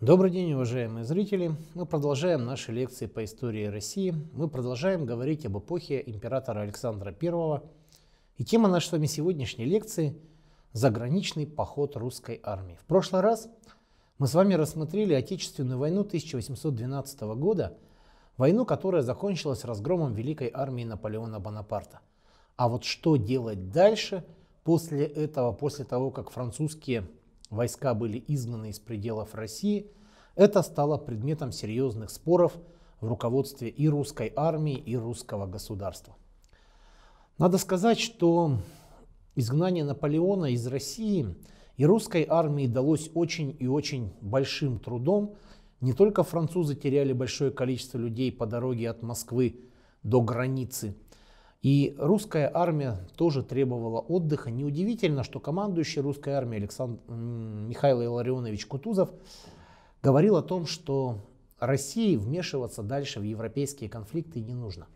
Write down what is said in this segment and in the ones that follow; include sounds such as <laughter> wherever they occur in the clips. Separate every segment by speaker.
Speaker 1: Добрый день, уважаемые зрители! Мы продолжаем наши лекции по истории России. Мы продолжаем говорить об эпохе императора Александра I. И тема нашей с вами сегодняшней лекции – заграничный поход русской армии. В прошлый раз мы с вами рассмотрели Отечественную войну 1812 года, войну, которая закончилась разгромом Великой армии Наполеона Бонапарта. А вот что делать дальше – После этого, после того, как французские войска были изгнаны из пределов России, это стало предметом серьезных споров в руководстве и русской армии, и русского государства. Надо сказать, что изгнание Наполеона из России и русской армии далось очень и очень большим трудом. Не только французы теряли большое количество людей по дороге от Москвы до границы и русская армия тоже требовала отдыха. Неудивительно, что командующий русской армией Александр Михаил Илларионович Кутузов говорил о том, что России вмешиваться дальше в европейские конфликты не нужно.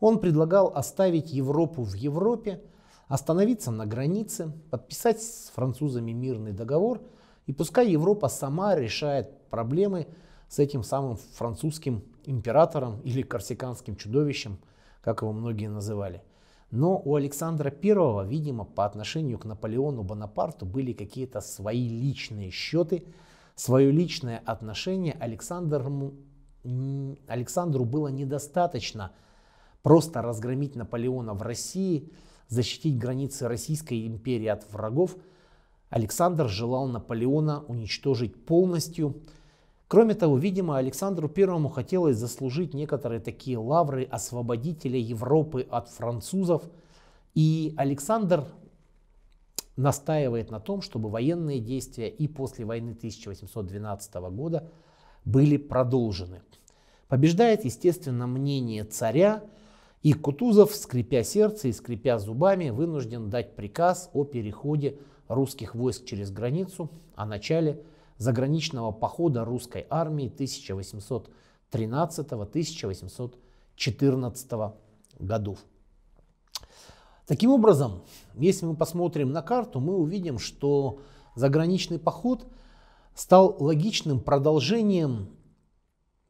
Speaker 1: Он предлагал оставить Европу в Европе, остановиться на границе, подписать с французами мирный договор, и пускай Европа сама решает проблемы с этим самым французским императором или корсиканским чудовищем – как его многие называли. Но у Александра I, видимо, по отношению к Наполеону Бонапарту были какие-то свои личные счеты, свое личное отношение Александр, Александру было недостаточно просто разгромить Наполеона в России, защитить границы Российской империи от врагов. Александр желал Наполеона уничтожить полностью, Кроме того, видимо, Александру I хотелось заслужить некоторые такие лавры освободителя Европы от французов. И Александр настаивает на том, чтобы военные действия и после войны 1812 года были продолжены. Побеждает, естественно, мнение царя, и Кутузов, скрипя сердце и скрипя зубами, вынужден дать приказ о переходе русских войск через границу, о начале заграничного похода русской армии 1813-1814 годов. Таким образом, если мы посмотрим на карту, мы увидим, что заграничный поход стал логичным продолжением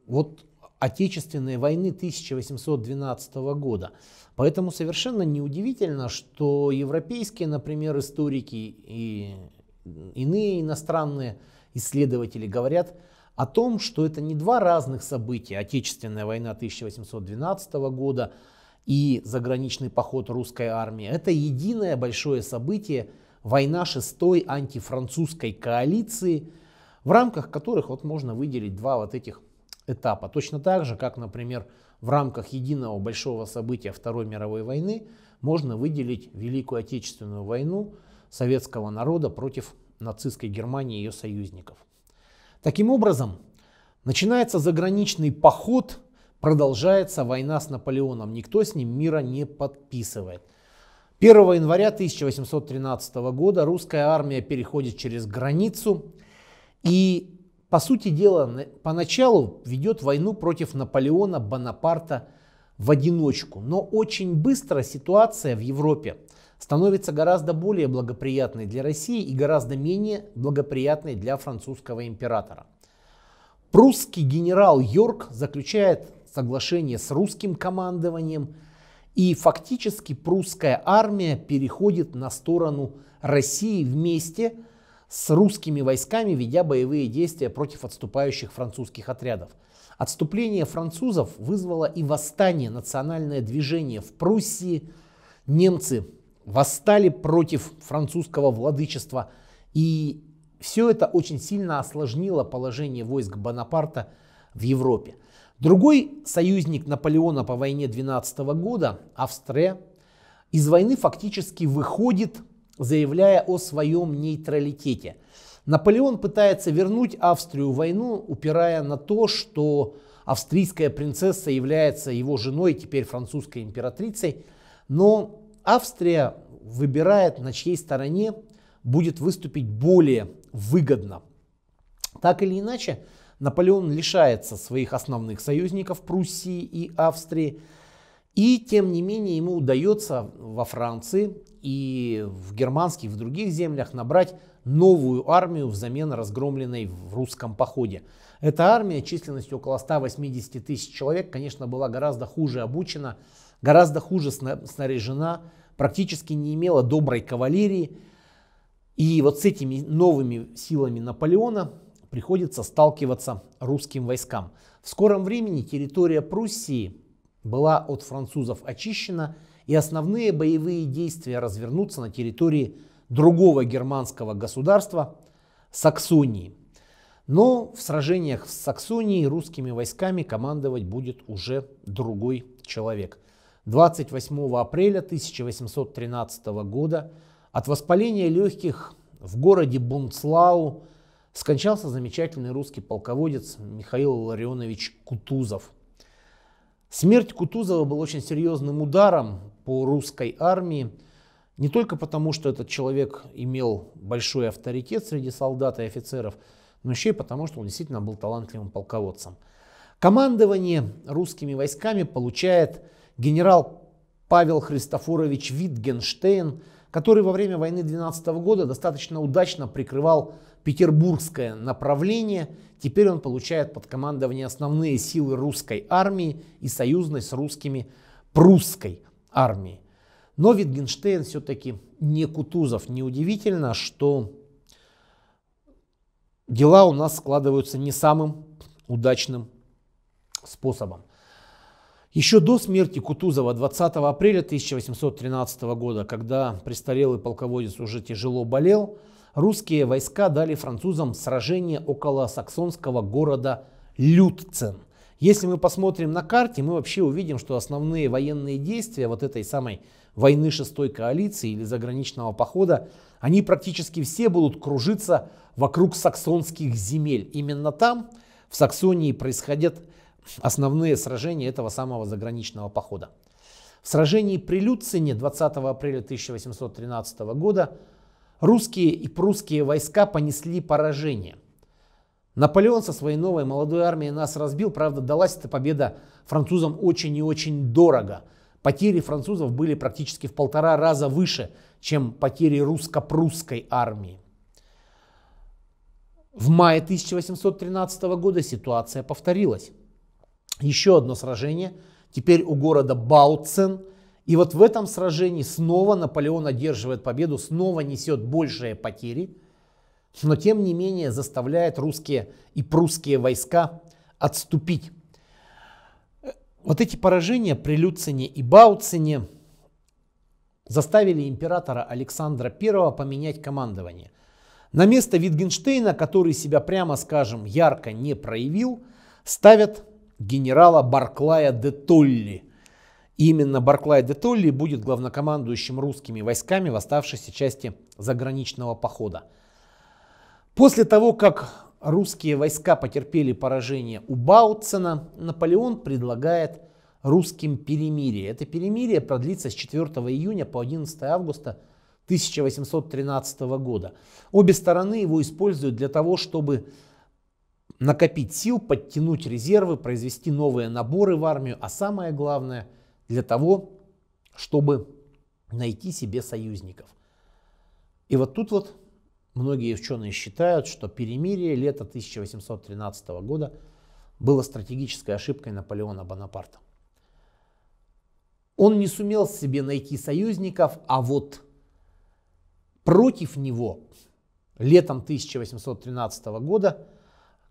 Speaker 1: вот Отечественной войны 1812 года. Поэтому совершенно неудивительно, что европейские, например, историки и иные иностранные исследователи говорят о том, что это не два разных события. Отечественная война 1812 года и заграничный поход русской армии. Это единое большое событие, война шестой антифранцузской коалиции, в рамках которых вот можно выделить два вот этих этапа. Точно так же, как, например, в рамках единого большого события Второй мировой войны можно выделить Великую Отечественную войну советского народа против нацистской Германии и ее союзников. Таким образом, начинается заграничный поход, продолжается война с Наполеоном. Никто с ним мира не подписывает. 1 января 1813 года русская армия переходит через границу и, по сути дела, поначалу ведет войну против Наполеона Бонапарта в одиночку. Но очень быстро ситуация в Европе – становится гораздо более благоприятной для России и гораздо менее благоприятной для французского императора. Прусский генерал Йорк заключает соглашение с русским командованием, и фактически прусская армия переходит на сторону России вместе с русскими войсками, ведя боевые действия против отступающих французских отрядов. Отступление французов вызвало и восстание, национальное движение в Пруссии. Немцы восстали против французского владычества. И все это очень сильно осложнило положение войск Бонапарта в Европе. Другой союзник Наполеона по войне 12 года, Австрия, из войны фактически выходит, заявляя о своем нейтралитете. Наполеон пытается вернуть Австрию в войну, упирая на то, что австрийская принцесса является его женой, теперь французской императрицей, но Австрия выбирает, на чьей стороне будет выступить более выгодно. Так или иначе, Наполеон лишается своих основных союзников Пруссии и Австрии, и тем не менее ему удается во Франции и в германских, в других землях набрать новую армию взамен разгромленной в русском походе. Эта армия численностью около 180 тысяч человек, конечно, была гораздо хуже обучена, гораздо хуже снаряжена, практически не имела доброй кавалерии. И вот с этими новыми силами Наполеона приходится сталкиваться русским войскам. В скором времени территория Пруссии была от французов очищена, и основные боевые действия развернутся на территории другого германского государства Саксонии. Но в сражениях с Саксонией русскими войсками командовать будет уже другой человек. 28 апреля 1813 года от воспаления легких в городе Бунцлау скончался замечательный русский полководец Михаил Ларионович Кутузов. Смерть Кутузова была очень серьезным ударом по русской армии, не только потому, что этот человек имел большой авторитет среди солдат и офицеров, но еще и потому, что он действительно был талантливым полководцем. Командование русскими войсками получает генерал Павел Христофорович Витгенштейн, который во время войны 12 года достаточно удачно прикрывал петербургское направление. Теперь он получает под командование основные силы русской армии и союзной с русскими прусской армии. Но Витгенштейн все-таки не Кутузов. Неудивительно, что дела у нас складываются не самым удачным способом. Еще до смерти Кутузова 20 апреля 1813 года, когда престарелый полководец уже тяжело болел, русские войска дали французам сражение около саксонского города Людцен. Если мы посмотрим на карте, мы вообще увидим, что основные военные действия вот этой самой войны шестой коалиции или заграничного похода, они практически все будут кружиться вокруг саксонских земель. Именно там, в Саксонии, происходят основные сражения этого самого заграничного похода. В сражении при Люцине 20 апреля 1813 года русские и прусские войска понесли поражение. Наполеон со своей новой молодой армией нас разбил, правда далась эта победа французам очень и очень дорого. Потери французов были практически в полтора раза выше, чем потери русско-прусской армии. В мае 1813 года ситуация повторилась еще одно сражение, теперь у города Бауцен. И вот в этом сражении снова Наполеон одерживает победу, снова несет большие потери, но тем не менее заставляет русские и прусские войска отступить. Вот эти поражения при Люцине и Бауцине заставили императора Александра I поменять командование. На место Витгенштейна, который себя, прямо скажем, ярко не проявил, ставят генерала Барклая де Толли. Именно Барклай де Толли будет главнокомандующим русскими войсками в оставшейся части заграничного похода. После того, как русские войска потерпели поражение у Баутсена, Наполеон предлагает русским перемирие. Это перемирие продлится с 4 июня по 11 августа 1813 года. Обе стороны его используют для того, чтобы накопить сил, подтянуть резервы, произвести новые наборы в армию, а самое главное для того, чтобы найти себе союзников. И вот тут вот многие ученые считают, что перемирие лета 1813 года было стратегической ошибкой Наполеона Бонапарта. Он не сумел себе найти союзников, а вот против него летом 1813 года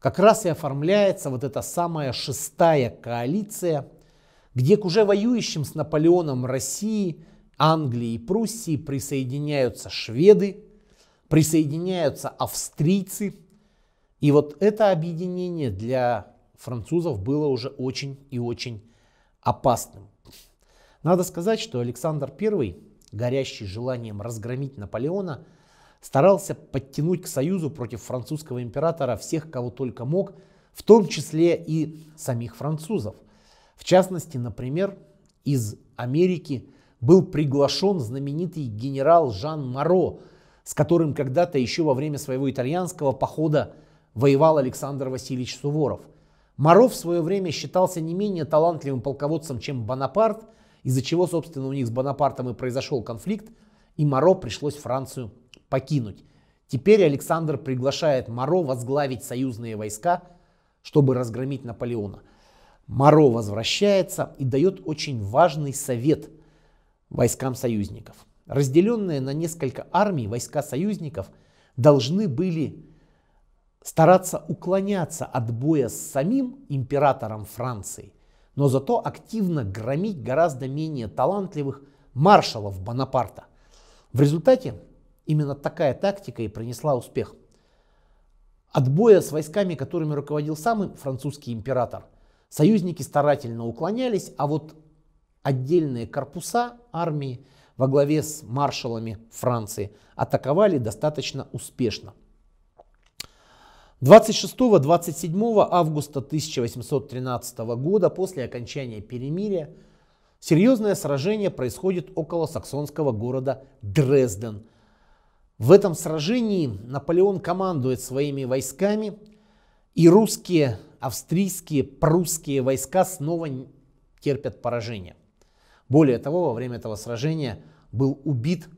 Speaker 1: как раз и оформляется вот эта самая шестая коалиция, где к уже воюющим с Наполеоном России, Англии и Пруссии присоединяются шведы, присоединяются австрийцы. И вот это объединение для французов было уже очень и очень опасным. Надо сказать, что Александр I, горящий желанием разгромить Наполеона, старался подтянуть к союзу против французского императора всех, кого только мог, в том числе и самих французов. В частности, например, из Америки был приглашен знаменитый генерал Жан Маро, с которым когда-то еще во время своего итальянского похода воевал Александр Васильевич Суворов. Маро в свое время считался не менее талантливым полководцем, чем Бонапарт, из-за чего, собственно, у них с Бонапартом и произошел конфликт, и Маро пришлось Францию покинуть. Теперь Александр приглашает Маро возглавить союзные войска, чтобы разгромить Наполеона. Маро возвращается и дает очень важный совет войскам союзников. Разделенные на несколько армий войска союзников должны были стараться уклоняться от боя с самим императором Франции, но зато активно громить гораздо менее талантливых маршалов Бонапарта. В результате Именно такая тактика и принесла успех. От боя с войсками, которыми руководил сам французский император, союзники старательно уклонялись, а вот отдельные корпуса армии во главе с маршалами Франции атаковали достаточно успешно. 26-27 августа 1813 года после окончания перемирия серьезное сражение происходит около саксонского города Дрезден, в этом сражении Наполеон командует своими войсками, и русские, австрийские, прусские войска снова терпят поражение. Более того, во время этого сражения был убит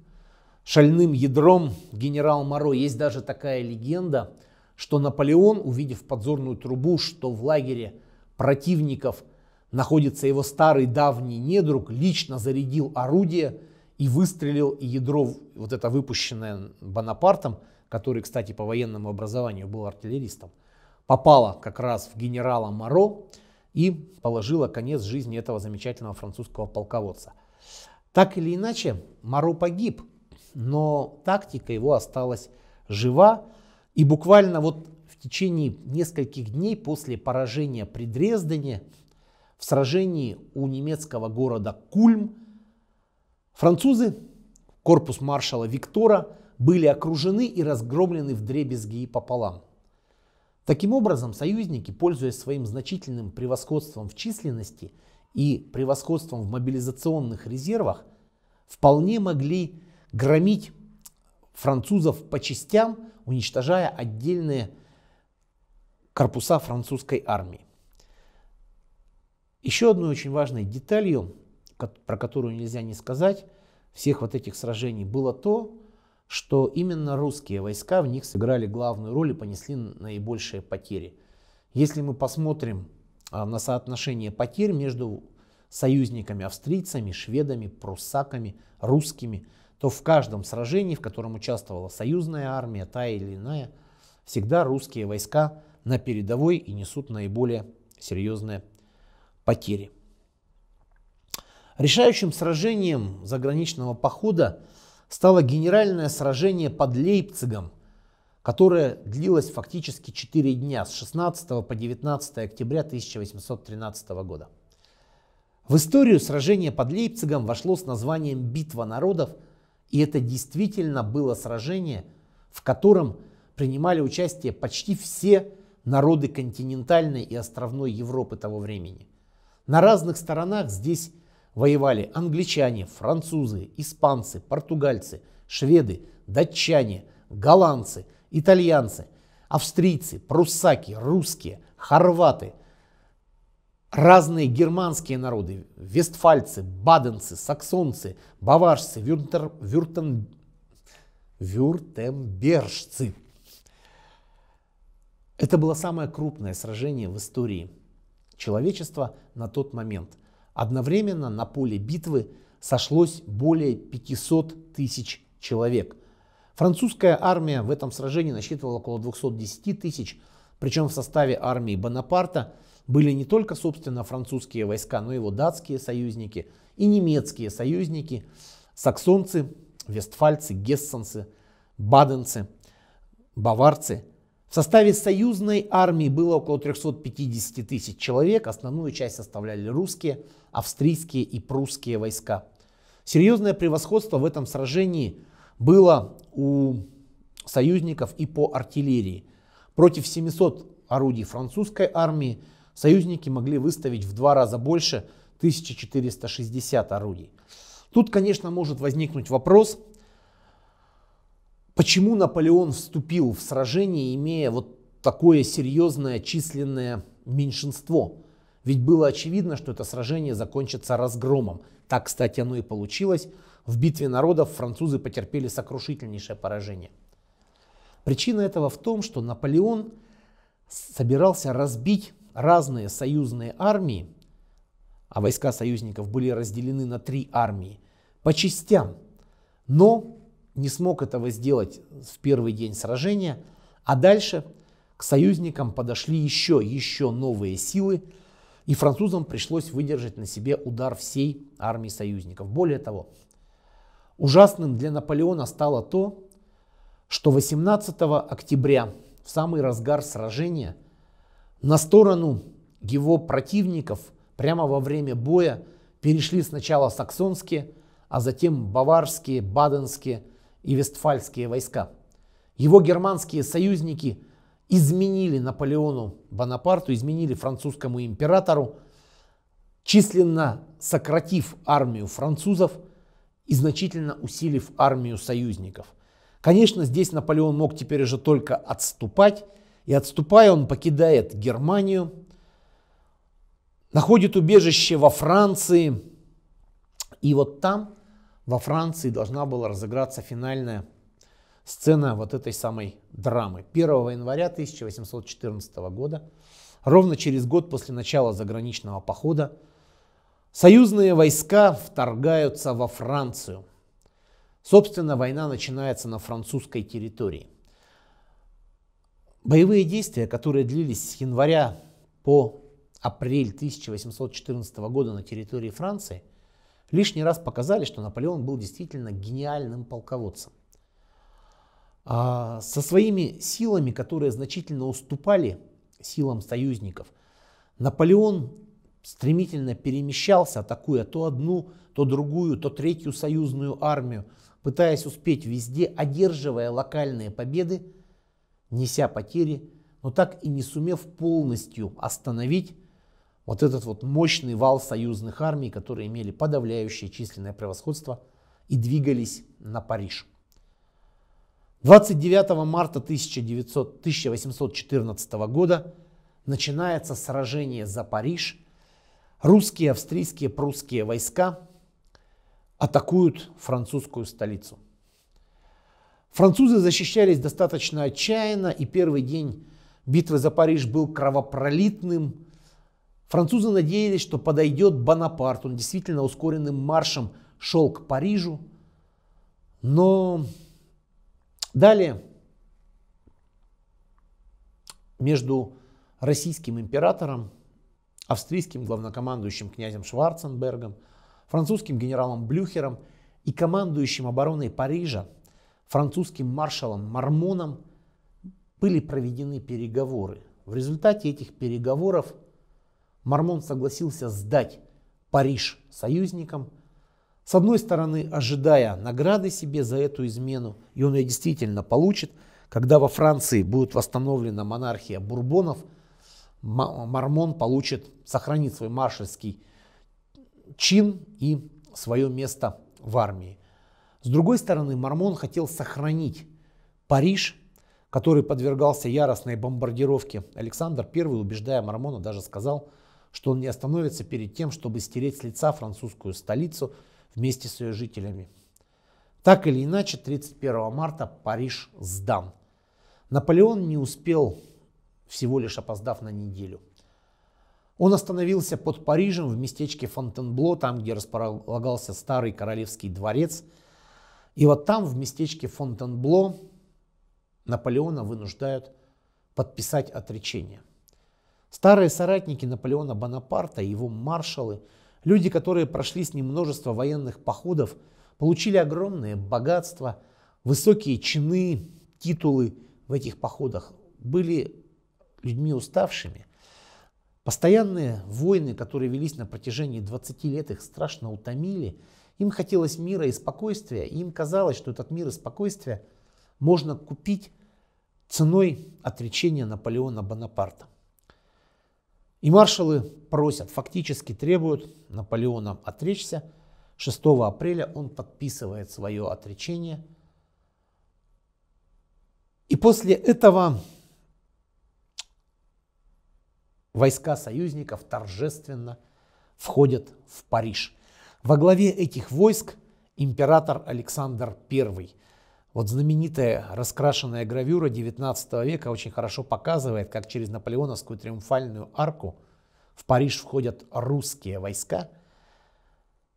Speaker 1: шальным ядром генерал Моро. Есть даже такая легенда, что Наполеон, увидев подзорную трубу, что в лагере противников находится его старый давний недруг, лично зарядил орудие – и выстрелил, ядро, вот это выпущенное Бонапартом, который, кстати, по военному образованию был артиллеристом, попало как раз в генерала Моро и положило конец жизни этого замечательного французского полководца. Так или иначе, Моро погиб, но тактика его осталась жива, и буквально вот в течение нескольких дней после поражения при Дрездене в сражении у немецкого города Кульм – Французы, корпус маршала Виктора, были окружены и разгромлены в дребезги и пополам. Таким образом, союзники, пользуясь своим значительным превосходством в численности и превосходством в мобилизационных резервах, вполне могли громить французов по частям, уничтожая отдельные корпуса французской армии. Еще одной очень важной деталью про которую нельзя не сказать, всех вот этих сражений, было то, что именно русские войска в них сыграли главную роль и понесли наибольшие потери. Если мы посмотрим а, на соотношение потерь между союзниками австрийцами, шведами, пруссаками, русскими, то в каждом сражении, в котором участвовала союзная армия, та или иная, всегда русские войска на передовой и несут наиболее серьезные потери. Решающим сражением заграничного похода стало генеральное сражение под Лейпцигом, которое длилось фактически 4 дня с 16 по 19 октября 1813 года. В историю сражение под Лейпцигом вошло с названием «Битва народов», и это действительно было сражение, в котором принимали участие почти все народы континентальной и островной Европы того времени. На разных сторонах здесь воевали англичане, французы, испанцы, португальцы, шведы, датчане, голландцы, итальянцы, австрийцы, пруссаки, русские, хорваты, разные германские народы, вестфальцы, баденцы, саксонцы, баварцы, вюртер, вюртен, вюртембержцы. Это было самое крупное сражение в истории человечества на тот момент – Одновременно на поле битвы сошлось более 500 тысяч человек. Французская армия в этом сражении насчитывала около 210 тысяч, причем в составе армии Бонапарта были не только, собственно, французские войска, но и его датские союзники и немецкие союзники, саксонцы, вестфальцы, гессенцы, баденцы, баварцы – в составе союзной армии было около 350 тысяч человек, основную часть составляли русские, австрийские и прусские войска. Серьезное превосходство в этом сражении было у союзников и по артиллерии. Против 700 орудий французской армии союзники могли выставить в два раза больше 1460 орудий. Тут, конечно, может возникнуть вопрос, Почему Наполеон вступил в сражение, имея вот такое серьезное численное меньшинство? Ведь было очевидно, что это сражение закончится разгромом. Так, кстати, оно и получилось. В битве народов французы потерпели сокрушительнейшее поражение. Причина этого в том, что Наполеон собирался разбить разные союзные армии, а войска союзников были разделены на три армии, по частям. Но не смог этого сделать в первый день сражения, а дальше к союзникам подошли еще, еще новые силы, и французам пришлось выдержать на себе удар всей армии союзников. Более того, ужасным для Наполеона стало то, что 18 октября, в самый разгар сражения, на сторону его противников прямо во время боя перешли сначала саксонские, а затем баварские, баденские – и вестфальские войска. Его германские союзники изменили Наполеону Бонапарту, изменили французскому императору, численно сократив армию французов и значительно усилив армию союзников. Конечно, здесь Наполеон мог теперь уже только отступать, и отступая он покидает Германию, находит убежище во Франции, и вот там – во Франции должна была разыграться финальная сцена вот этой самой драмы. 1 января 1814 года, ровно через год после начала заграничного похода, союзные войска вторгаются во Францию. Собственно, война начинается на французской территории. Боевые действия, которые длились с января по апрель 1814 года на территории Франции – лишний раз показали, что Наполеон был действительно гениальным полководцем. А со своими силами, которые значительно уступали силам союзников, Наполеон стремительно перемещался, атакуя то одну, то другую, то третью союзную армию, пытаясь успеть везде, одерживая локальные победы, неся потери, но так и не сумев полностью остановить вот этот вот мощный вал союзных армий, которые имели подавляющее численное превосходство и двигались на Париж. 29 марта 1900, 1814 года начинается сражение за Париж. Русские, австрийские, прусские войска атакуют французскую столицу. Французы защищались достаточно отчаянно, и первый день битвы за Париж был кровопролитным, Французы надеялись, что подойдет Бонапарт. Он действительно ускоренным маршем шел к Парижу. Но далее между российским императором, австрийским главнокомандующим князем Шварценбергом, французским генералом Блюхером и командующим обороной Парижа, французским маршалом Мармоном, были проведены переговоры. В результате этих переговоров Мормон согласился сдать Париж союзникам, с одной стороны, ожидая награды себе за эту измену, и он ее действительно получит, когда во Франции будет восстановлена монархия бурбонов, Мормон получит, сохранить свой маршальский чин и свое место в армии. С другой стороны, Мормон хотел сохранить Париж, который подвергался яростной бомбардировке. Александр I, убеждая Мормона даже сказал – что он не остановится перед тем, чтобы стереть с лица французскую столицу вместе с ее жителями. Так или иначе, 31 марта Париж сдан. Наполеон не успел, всего лишь опоздав на неделю. Он остановился под Парижем в местечке Фонтенбло, там, где располагался старый королевский дворец. И вот там, в местечке Фонтенбло, Наполеона вынуждают подписать отречение – Старые соратники Наполеона Бонапарта и его маршалы, люди, которые прошли с ним множество военных походов, получили огромное богатство, высокие чины, титулы в этих походах, были людьми уставшими. Постоянные войны, которые велись на протяжении 20 лет, их страшно утомили. Им хотелось мира и спокойствия, и им казалось, что этот мир и спокойствие можно купить ценой отречения Наполеона Бонапарта. И маршалы просят, фактически требуют Наполеона отречься. 6 апреля он подписывает свое отречение. И после этого войска союзников торжественно входят в Париж. Во главе этих войск император Александр I. Вот знаменитая раскрашенная гравюра 19 века очень хорошо показывает, как через наполеоновскую триумфальную арку в Париж входят русские войска.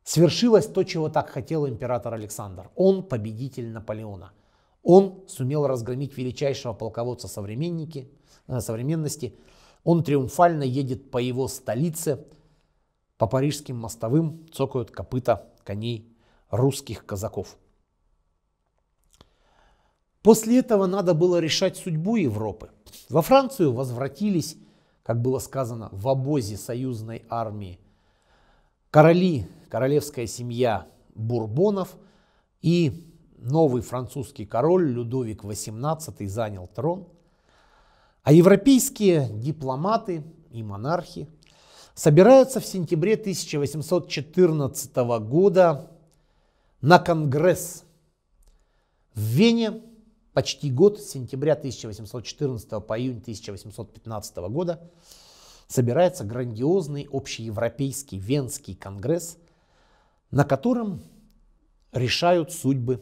Speaker 1: Свершилось то, чего так хотел император Александр. Он победитель Наполеона. Он сумел разгромить величайшего полководца современники, э, современности. Он триумфально едет по его столице, по парижским мостовым цокают копыта коней русских казаков. После этого надо было решать судьбу Европы. Во Францию возвратились, как было сказано, в обозе союзной армии короли, королевская семья Бурбонов и новый французский король Людовик XVIII занял трон, а европейские дипломаты и монархи собираются в сентябре 1814 года на Конгресс в Вене, почти год, с сентября 1814 по июнь 1815 года, собирается грандиозный общеевропейский Венский конгресс, на котором решают судьбы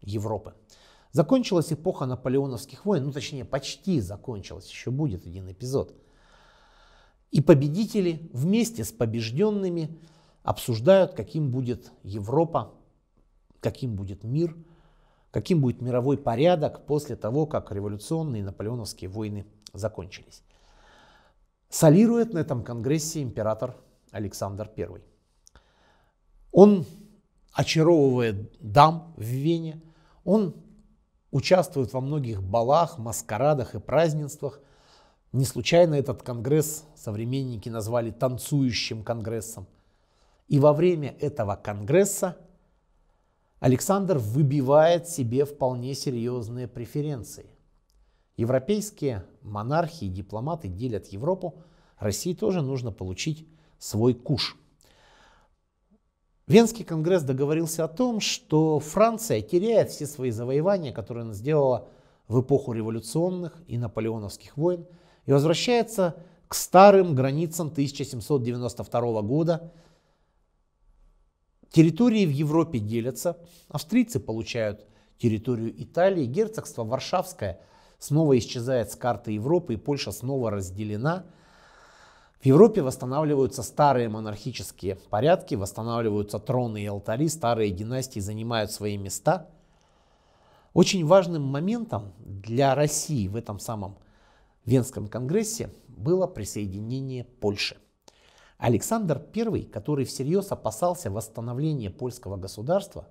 Speaker 1: Европы. Закончилась эпоха наполеоновских войн, ну точнее почти закончилась, еще будет один эпизод. И победители вместе с побежденными обсуждают, каким будет Европа, каким будет мир – каким будет мировой порядок после того, как революционные и наполеоновские войны закончились. Солирует на этом конгрессе император Александр I. Он очаровывает дам в Вене, он участвует во многих балах, маскарадах и празднествах. Не случайно этот конгресс современники назвали танцующим конгрессом. И во время этого конгресса Александр выбивает себе вполне серьезные преференции. Европейские монархи и дипломаты делят Европу. России тоже нужно получить свой куш. Венский конгресс договорился о том, что Франция теряет все свои завоевания, которые она сделала в эпоху революционных и наполеоновских войн, и возвращается к старым границам 1792 года, Территории в Европе делятся. Австрийцы получают территорию Италии, герцогство Варшавское снова исчезает с карты Европы, и Польша снова разделена. В Европе восстанавливаются старые монархические порядки, восстанавливаются троны и алтари, старые династии занимают свои места. Очень важным моментом для России в этом самом Венском конгрессе было присоединение Польши. Александр I, который всерьез опасался восстановления польского государства,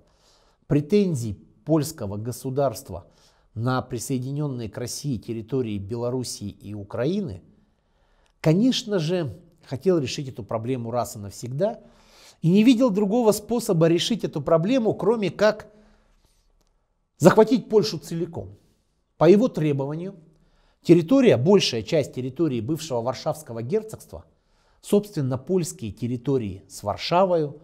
Speaker 1: претензий польского государства на присоединенные к России территории Белоруссии и Украины, конечно же, хотел решить эту проблему раз и навсегда и не видел другого способа решить эту проблему, кроме как захватить Польшу целиком. По его требованию территория, большая часть территории бывшего Варшавского герцогства – Собственно, польские территории с Варшавою,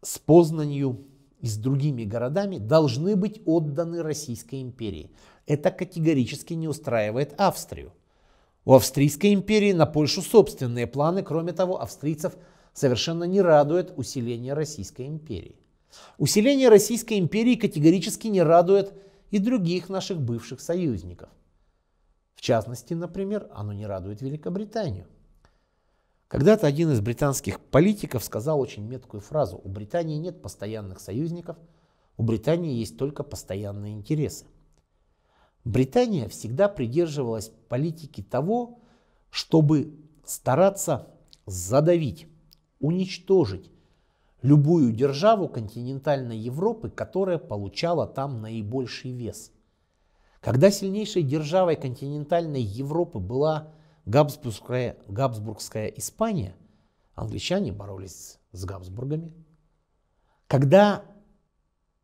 Speaker 1: с Познанью и с другими городами должны быть отданы Российской империи. Это категорически не устраивает Австрию. У Австрийской империи на Польшу собственные планы, кроме того, австрийцев совершенно не радует усиление Российской империи. Усиление Российской империи категорически не радует и других наших бывших союзников. В частности, например, оно не радует Великобританию. Когда-то один из британских политиков сказал очень меткую фразу «У Британии нет постоянных союзников, у Британии есть только постоянные интересы». Британия всегда придерживалась политики того, чтобы стараться задавить, уничтожить любую державу континентальной Европы, которая получала там наибольший вес. Когда сильнейшей державой континентальной Европы была Британия, Габсбургская, Габсбургская Испания, англичане боролись с Габсбургами. Когда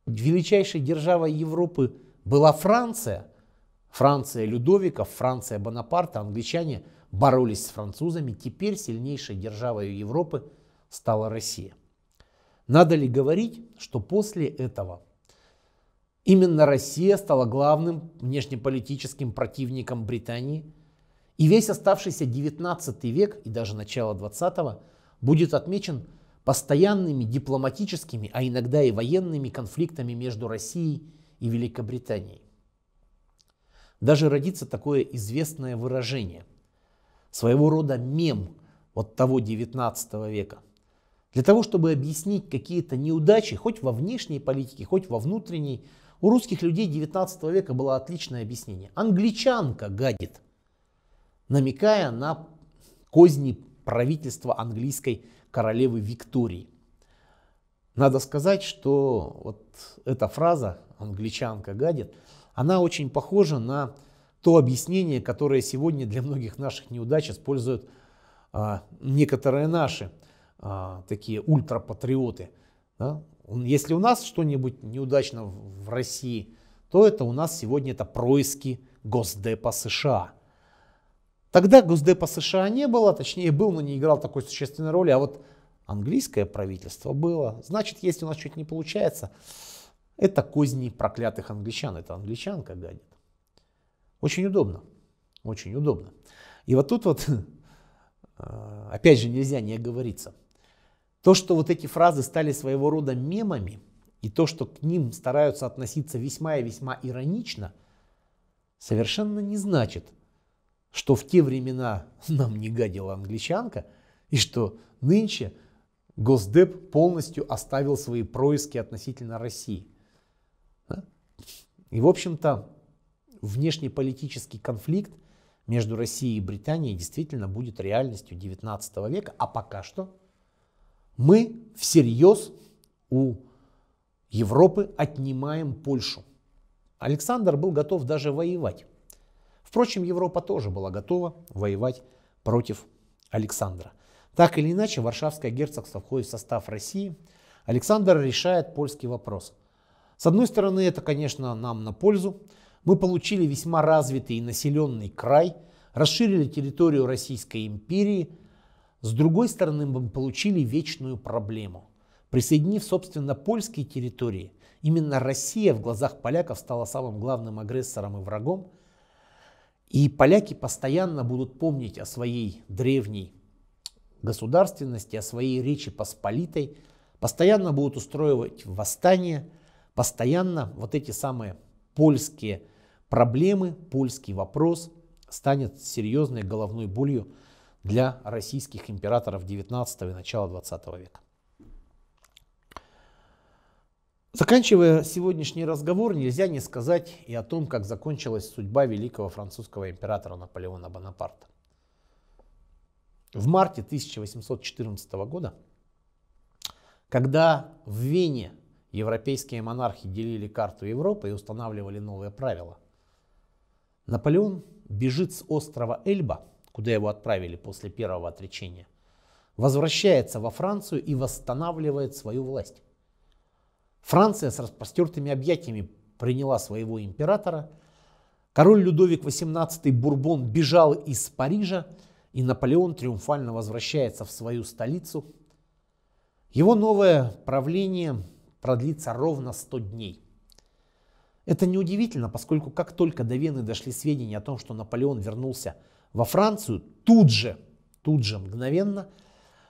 Speaker 1: величайшей державой Европы была Франция, Франция Людовиков, Франция Бонапарта, англичане боролись с французами, теперь сильнейшей державой Европы стала Россия. Надо ли говорить, что после этого именно Россия стала главным внешнеполитическим противником Британии – и весь оставшийся 19 век и даже начало 20 будет отмечен постоянными дипломатическими, а иногда и военными конфликтами между Россией и Великобританией. Даже родится такое известное выражение, своего рода мем от того 19 века. Для того, чтобы объяснить какие-то неудачи, хоть во внешней политике, хоть во внутренней, у русских людей 19 века было отличное объяснение. Англичанка гадит – намекая на козни правительства английской королевы Виктории. Надо сказать, что вот эта фраза «англичанка гадит», она очень похожа на то объяснение, которое сегодня для многих наших неудач используют а, некоторые наши а, такие ультрапатриоты. Да? Если у нас что-нибудь неудачно в России, то это у нас сегодня это происки Госдепа США – Тогда Госдепа США не было, точнее был, но не играл такой существенной роли, а вот английское правительство было. Значит, если у нас что-то не получается, это козни проклятых англичан, это англичанка гадит. Очень удобно, очень удобно. И вот тут вот, <laughs> э, опять же, нельзя не оговориться. То, что вот эти фразы стали своего рода мемами, и то, что к ним стараются относиться весьма и весьма иронично, совершенно не значит – что в те времена <laughs> нам не гадила англичанка, и что нынче Госдеп полностью оставил свои происки относительно России. И, в общем-то, внешнеполитический конфликт между Россией и Британией действительно будет реальностью 19 века, а пока что мы всерьез у Европы отнимаем Польшу. Александр был готов даже воевать. Впрочем, Европа тоже была готова воевать против Александра. Так или иначе, Варшавское герцогство входит в состав России. Александр решает польский вопрос. С одной стороны, это, конечно, нам на пользу. Мы получили весьма развитый и населенный край, расширили территорию Российской империи. С другой стороны, мы получили вечную проблему. Присоединив, собственно, польские территории, именно Россия в глазах поляков стала самым главным агрессором и врагом – и поляки постоянно будут помнить о своей древней государственности, о своей Речи Посполитой, постоянно будут устроивать восстания, постоянно вот эти самые польские проблемы, польский вопрос станет серьезной головной болью для российских императоров 19 и начала 20 века. Заканчивая сегодняшний разговор, нельзя не сказать и о том, как закончилась судьба великого французского императора Наполеона Бонапарта. В марте 1814 года, когда в Вене европейские монархи делили карту Европы и устанавливали новые правила, Наполеон бежит с острова Эльба, куда его отправили после первого отречения, возвращается во Францию и восстанавливает свою власть. Франция с распростертыми объятиями приняла своего императора. Король Людовик XVIII Бурбон бежал из Парижа, и Наполеон триумфально возвращается в свою столицу. Его новое правление продлится ровно 100 дней. Это неудивительно, поскольку как только до Вены дошли сведения о том, что Наполеон вернулся во Францию, тут же, тут же мгновенно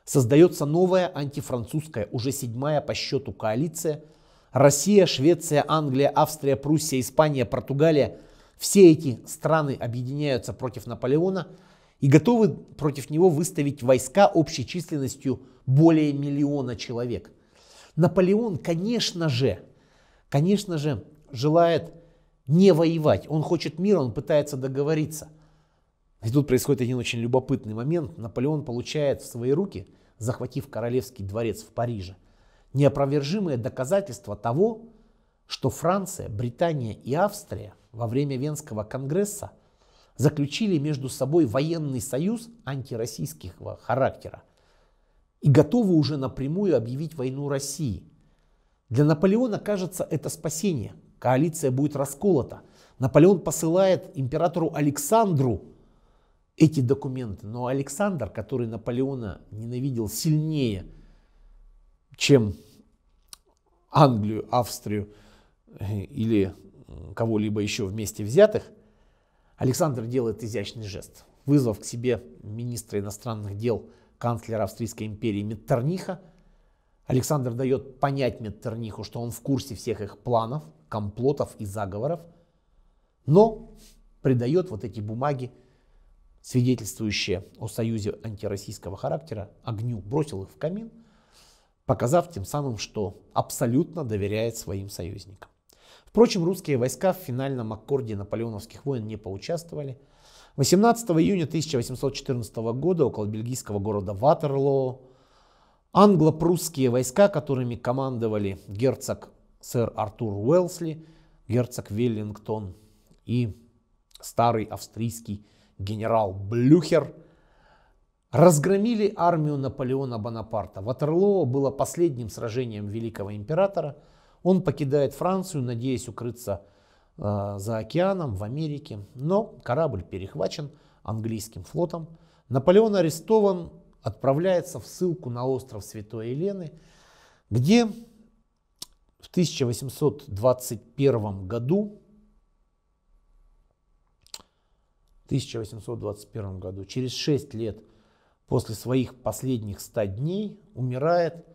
Speaker 1: создается новая антифранцузская, уже седьмая по счету коалиция – Россия, Швеция, Англия, Австрия, Пруссия, Испания, Португалия. Все эти страны объединяются против Наполеона и готовы против него выставить войска общей численностью более миллиона человек. Наполеон, конечно же, конечно же, желает не воевать. Он хочет мира, он пытается договориться. И тут происходит один очень любопытный момент. Наполеон получает в свои руки, захватив королевский дворец в Париже – неопровержимые доказательства того, что Франция, Британия и Австрия во время Венского конгресса заключили между собой военный союз антироссийского характера и готовы уже напрямую объявить войну России. Для Наполеона, кажется, это спасение. Коалиция будет расколота. Наполеон посылает императору Александру эти документы. Но Александр, который Наполеона ненавидел сильнее – чем Англию, Австрию э, или кого-либо еще вместе взятых, Александр делает изящный жест, вызвав к себе министра иностранных дел канцлера Австрийской империи Меттерниха. Александр дает понять Меттерниху, что он в курсе всех их планов, комплотов и заговоров, но придает вот эти бумаги, свидетельствующие о союзе антироссийского характера, огню, бросил их в камин – показав тем самым, что абсолютно доверяет своим союзникам. Впрочем, русские войска в финальном аккорде наполеоновских войн не поучаствовали. 18 июня 1814 года около бельгийского города Ватерлоо англо-прусские войска, которыми командовали герцог сэр Артур Уэлсли, герцог Веллингтон и старый австрийский генерал Блюхер – разгромили армию Наполеона Бонапарта. Ватерлоо было последним сражением великого императора. Он покидает Францию, надеясь укрыться э, за океаном в Америке, но корабль перехвачен английским флотом. Наполеон арестован, отправляется в ссылку на остров Святой Елены, где в 1821 году 1821 году, через 6 лет после своих последних 100 дней умирает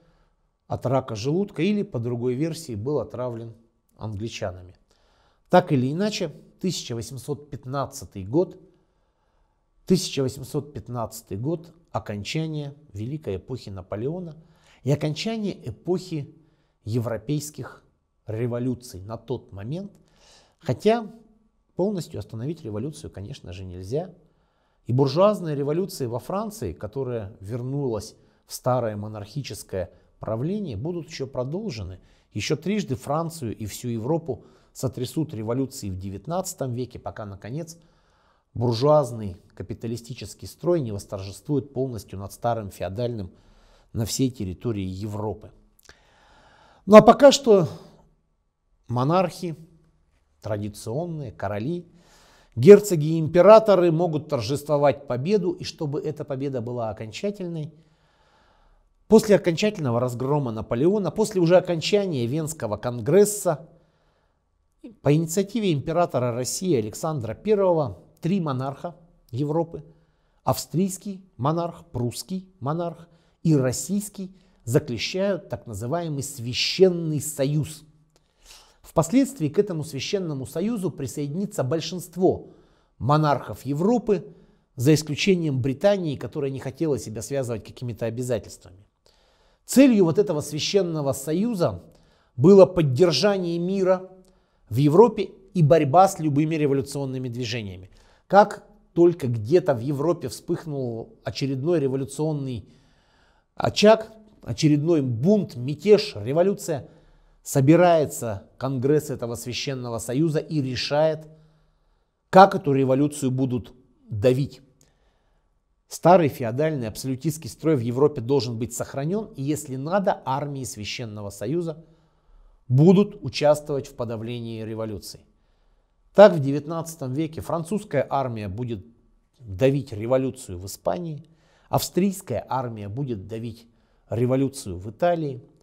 Speaker 1: от рака желудка или, по другой версии, был отравлен англичанами. Так или иначе, 1815 год, 1815 год – окончание великой эпохи Наполеона и окончание эпохи европейских революций на тот момент, хотя полностью остановить революцию, конечно же, нельзя – и буржуазная революция во Франции, которая вернулась в старое монархическое правление, будут еще продолжены. Еще трижды Францию и всю Европу сотрясут революции в XIX веке, пока, наконец, буржуазный капиталистический строй не восторжествует полностью над старым феодальным на всей территории Европы. Ну а пока что монархи, традиционные короли Герцоги и императоры могут торжествовать победу, и чтобы эта победа была окончательной, после окончательного разгрома Наполеона, после уже окончания Венского конгресса, по инициативе императора России Александра I, три монарха Европы, австрийский монарх, прусский монарх и российский, заключают так называемый Священный Союз – Впоследствии к этому священному союзу присоединится большинство монархов Европы, за исключением Британии, которая не хотела себя связывать какими-то обязательствами. Целью вот этого священного союза было поддержание мира в Европе и борьба с любыми революционными движениями. Как только где-то в Европе вспыхнул очередной революционный очаг, очередной бунт, мятеж, революция, собирается Конгресс этого Священного Союза и решает, как эту революцию будут давить. Старый феодальный абсолютистский строй в Европе должен быть сохранен, и если надо, армии Священного Союза будут участвовать в подавлении революций. Так в XIX веке французская армия будет давить революцию в Испании, австрийская армия будет давить революцию в Италии –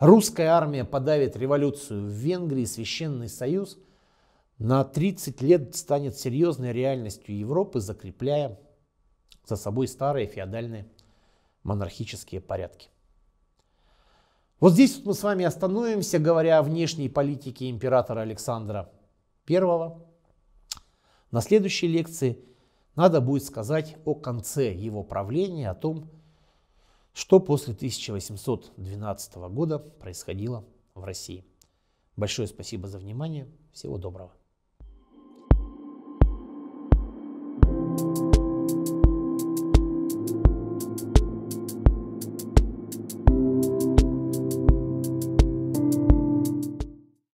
Speaker 1: Русская армия подавит революцию в Венгрии, Священный Союз на 30 лет станет серьезной реальностью Европы, закрепляя за собой старые феодальные монархические порядки. Вот здесь вот мы с вами остановимся, говоря о внешней политике императора Александра I. На следующей лекции надо будет сказать о конце его правления, о том, что после 1812 года происходило в России? Большое спасибо за внимание. Всего доброго.